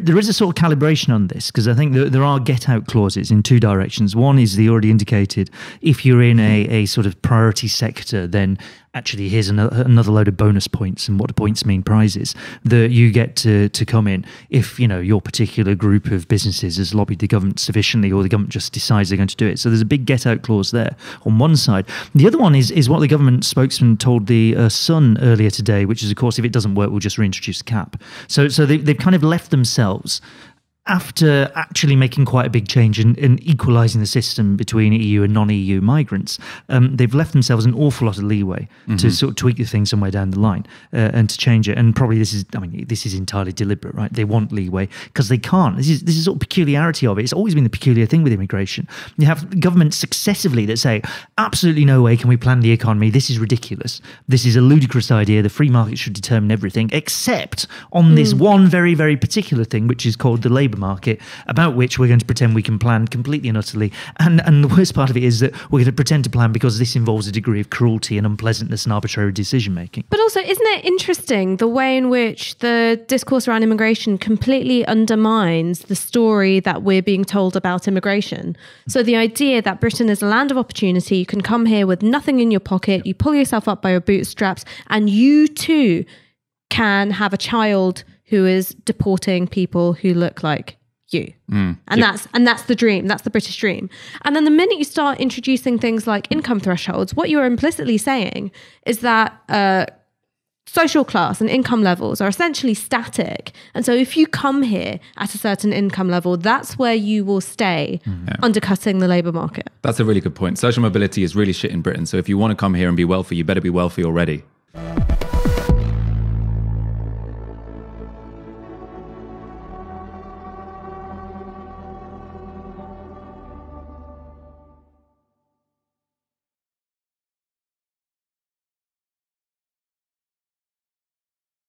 There is a sort of calibration on this because I think there, there, are get out clauses in two directions. One is the already indicated if you're in a, a sort of priority sector, then actually here's another, another load of bonus points and what do points mean prizes that you get to, to come in if you know your particular group of businesses has lobbied the government sufficiently or the government just decides they're going to do it so there's a big get out clause there on one side the other one is is what the government spokesman told the uh, sun earlier today which is of course if it doesn't work we'll just reintroduce cap so so they, they've kind of left themselves after actually making quite a big change in equalising the system between EU and non-EU migrants, um, they've left themselves an awful lot of leeway mm-hmm. to sort of tweak the thing somewhere down the line uh, and to change it. And probably this is—I mean, this is entirely deliberate, right? They want leeway because they can't. This is this is sort of peculiarity of it. It's always been the peculiar thing with immigration. You have governments successively that say, "Absolutely no way can we plan the economy. This is ridiculous. This is a ludicrous idea. The free market should determine everything, except on mm. this one very, very particular thing, which is called the labour." labour market, about which we're going to pretend we can plan completely and utterly. And and the worst part of it is that we're going to pretend to plan because this involves a degree of cruelty and unpleasantness and arbitrary decision making. But also, isn't it interesting the way in which the discourse around immigration completely undermines the story that we're being told about immigration? So the idea that Britain is a land of opportunity, you can come here with nothing in your pocket, you pull yourself up by your bootstraps, and you too can have a child who is deporting people who look like you. Mm, and yep. that's and that's the dream. That's the British dream. And then the minute you start introducing things like income thresholds, what you're implicitly saying is that uh, social class and income levels are essentially static. And so if you come here at a certain income level, that's where you will stay mm. yeah. undercutting the labor market. That's a really good point. Social mobility is really shit in Britain. So if you want to come here and be wealthy, you better be wealthy already.